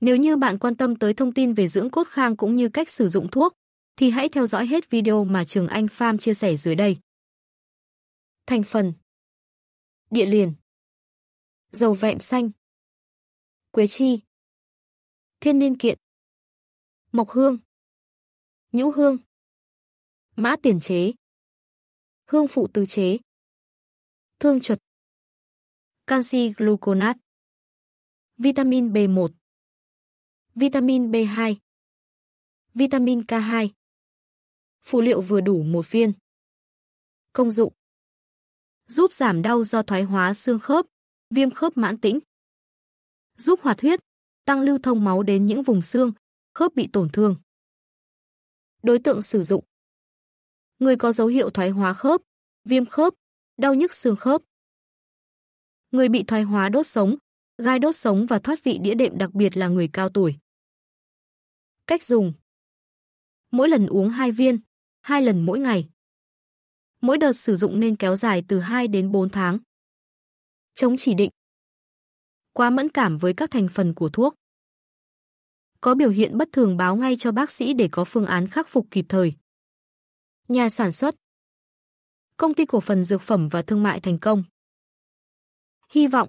Nếu như bạn quan tâm tới thông tin về dưỡng cốt khang cũng như cách sử dụng thuốc, thì hãy theo dõi hết video mà Trường Anh Farm chia sẻ dưới đây. Thành phần Địa liền Dầu vẹm xanh Quế chi Thiên niên kiện Mộc hương Nhũ hương Mã tiền chế Hương phụ tứ chế Thương chuột Canxi gluconat Vitamin B1 Vitamin B2 Vitamin K2 Phụ liệu vừa đủ một viên Công dụng Giúp giảm đau do thoái hóa xương khớp, viêm khớp mãn tĩnh Giúp hoạt huyết, tăng lưu thông máu đến những vùng xương, khớp bị tổn thương Đối tượng sử dụng Người có dấu hiệu thoái hóa khớp, viêm khớp, đau nhức xương khớp Người bị thoái hóa đốt sống, gai đốt sống và thoát vị đĩa đệm đặc biệt là người cao tuổi. Cách dùng Mỗi lần uống 2 viên, 2 lần mỗi ngày. Mỗi đợt sử dụng nên kéo dài từ 2 đến 4 tháng. Chống chỉ định Quá mẫn cảm với các thành phần của thuốc. Có biểu hiện bất thường báo ngay cho bác sĩ để có phương án khắc phục kịp thời. Nhà sản xuất Công ty cổ phần dược phẩm và thương mại thành công Hy vọng